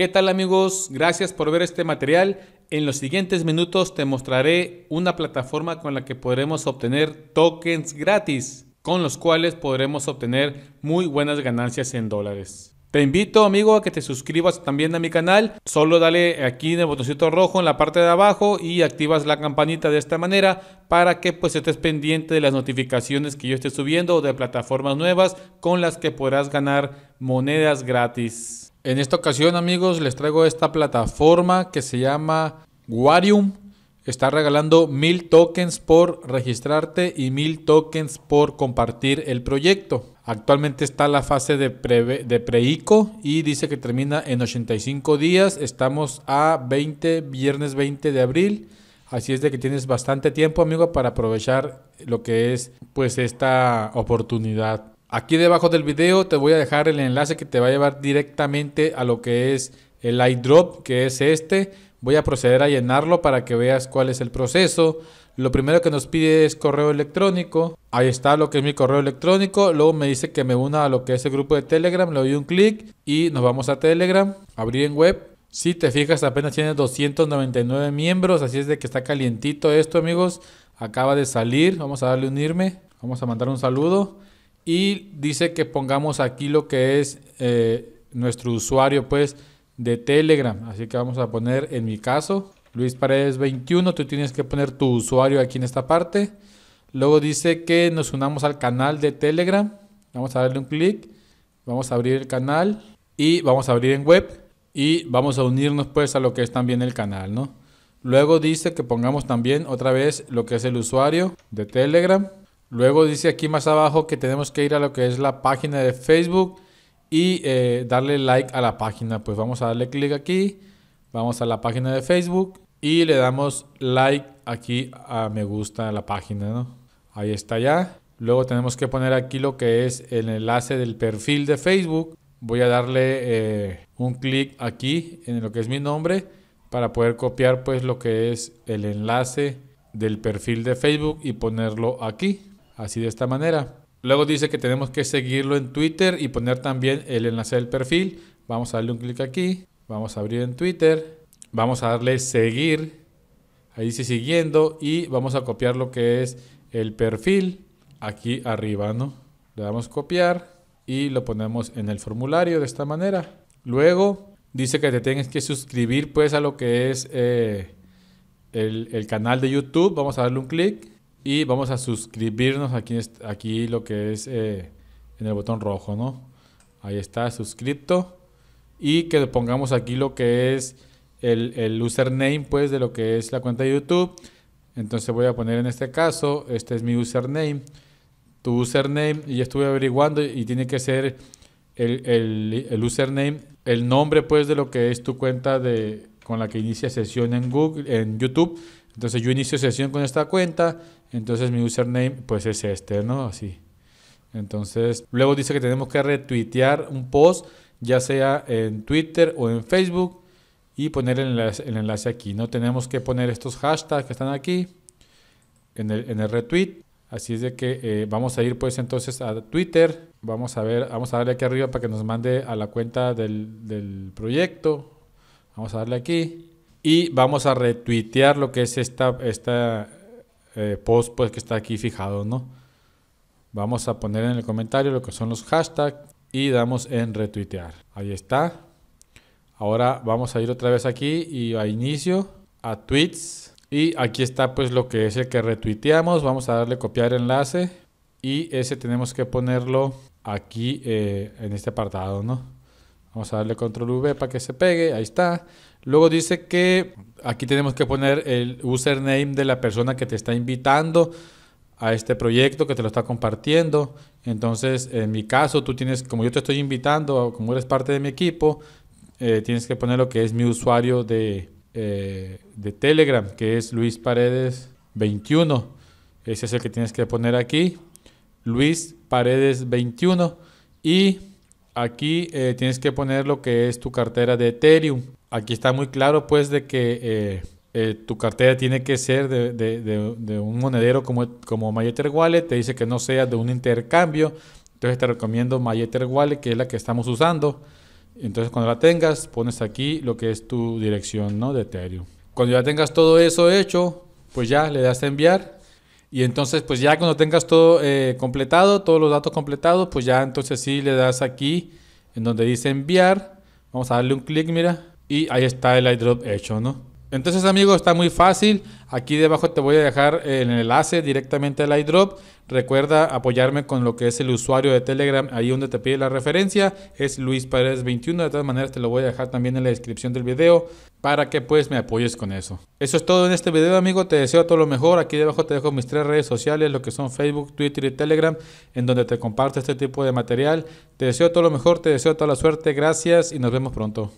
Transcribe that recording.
¿Qué tal amigos? Gracias por ver este material. En los siguientes minutos te mostraré una plataforma con la que podremos obtener tokens gratis, con los cuales podremos obtener muy buenas ganancias en dólares. Te invito, amigo, a que te suscribas también a mi canal. Solo dale aquí en el botoncito rojo en la parte de abajo y activas la campanita de esta manera para que pues estés pendiente de las notificaciones que yo esté subiendo o de plataformas nuevas con las que podrás ganar monedas gratis. En esta ocasión, amigos, les traigo esta plataforma que se llama Warium. Está regalando mil tokens por registrarte y mil tokens por compartir el proyecto. Actualmente está la fase de, pre de y dice que termina en 85 días. Estamos a 20, viernes 20 de abril. Así es de que tienes bastante tiempo, amigo, para aprovechar lo que es pues esta oportunidad. Aquí debajo del video te voy a dejar el enlace que te va a llevar directamente a lo que es el iDrop, que es este. Voy a proceder a llenarlo para que veas cuál es el proceso. Lo primero que nos pide es correo electrónico. Ahí está lo que es mi correo electrónico. Luego me dice que me una a lo que es el grupo de Telegram. Le doy un clic y nos vamos a Telegram. Abrir en web. Si te fijas, apenas tiene 299 miembros. Así es de que está calientito esto, amigos. Acaba de salir. Vamos a darle unirme. Vamos a mandar un saludo. Y dice que pongamos aquí lo que es eh, nuestro usuario pues de Telegram. Así que vamos a poner en mi caso Luis Paredes 21. Tú tienes que poner tu usuario aquí en esta parte. Luego dice que nos unamos al canal de Telegram. Vamos a darle un clic. Vamos a abrir el canal y vamos a abrir en web y vamos a unirnos pues a lo que es también el canal, ¿no? Luego dice que pongamos también otra vez lo que es el usuario de Telegram. Luego dice aquí más abajo que tenemos que ir a lo que es la página de Facebook y eh, darle like a la página. Pues vamos a darle clic aquí, vamos a la página de Facebook y le damos like aquí a me gusta la página, Ahí está ya. Luego tenemos que poner aquí lo que es el enlace del perfil de Facebook. Voy a darle eh, un clic aquí en lo que es mi nombre para poder copiar pues lo que es el enlace del perfil de Facebook y ponerlo aquí así de esta manera. Luego dice que tenemos que seguirlo en Twitter y poner también el enlace del perfil. Vamos a darle un clic aquí, vamos a abrir en Twitter, vamos a darle seguir, ahí dice siguiendo y vamos a copiar lo que es el perfil aquí arriba, ¿no? Le damos copiar y lo ponemos en el formulario de esta manera. Luego dice que te tienes que suscribir pues a lo que es eh, el canal de YouTube. Vamos a darle un clic y vamos a suscribirnos aquí, aquí lo que es eh, en el botón rojo, ¿no? Ahí está, suscripto. Y que pongamos aquí lo que es el, username, pues, de lo que es la cuenta de YouTube. Entonces voy a poner en este caso, este es mi username. Tu username, y ya estuve averiguando y tiene que ser el, username, el nombre pues de lo que es tu cuenta de, con la que inicia sesión en Google, en YouTube. Entonces yo inicio sesión con esta cuenta entonces mi username pues es este, ¿no? Así. Entonces, luego dice que tenemos que retuitear un post, ya sea en Twitter o en Facebook, y poner el enlace, aquí. No tenemos que poner estos hashtags que están aquí en el, retweet. Así es de que eh, vamos a ir pues entonces a Twitter. Vamos a ver, vamos a darle aquí arriba para que nos mande a la cuenta del, proyecto. Vamos a darle aquí. Y vamos a retuitear lo que es esta, esta, eh, post pues, que está aquí fijado, ¿no? Vamos a poner en el comentario lo que son los hashtags y damos en retuitear. Ahí está. Ahora vamos a ir otra vez aquí y a inicio, a tweets. Y aquí está pues lo que es el que retuiteamos. Vamos a darle copiar enlace. Y ese tenemos que ponerlo aquí eh, en este apartado, ¿no? Vamos a darle control V para que se pegue. Ahí está. Luego dice que aquí tenemos que poner el username de la persona que te está invitando a este proyecto, que te lo está compartiendo. Entonces, en mi caso, tú tienes, como yo te estoy invitando, como eres parte de mi equipo, eh, tienes que poner lo que es mi usuario de, eh, Telegram, que es Luis Paredes 21. Ese es el que tienes que poner aquí. Luis Paredes 21. Y aquí eh, tienes que poner lo que es tu cartera de Ethereum aquí está muy claro pues de que eh, eh, tu cartera tiene que ser de, un monedero como, como Wallet, te dice que no sea de un intercambio, entonces te recomiendo MyEtherWallet Wallet, que es la que estamos usando. Entonces cuando la tengas, pones aquí lo que es tu dirección ¿no? de Ethereum. Cuando ya tengas todo eso hecho, pues ya le das a enviar. Y entonces pues ya cuando tengas todo eh, completado, todos los datos completados, pues ya entonces sí le das aquí en donde dice enviar. Vamos a darle un clic, mira y ahí está el iDrop hecho, ¿no? Entonces, amigos, está muy fácil. Aquí debajo te voy a dejar el enlace directamente al iDrop. Recuerda apoyarme con lo que es el usuario de Telegram, ahí donde te pide la referencia. Es Luis Pérez 21. De todas maneras, te lo voy a dejar también en la descripción del video para que pues me apoyes con eso. Eso es todo en este video, amigo. Te deseo todo lo mejor. Aquí debajo te dejo mis tres redes sociales, lo que son Facebook, Twitter y Telegram, en donde te comparto este tipo de material. Te deseo todo lo mejor, te deseo toda la suerte. Gracias y nos vemos pronto.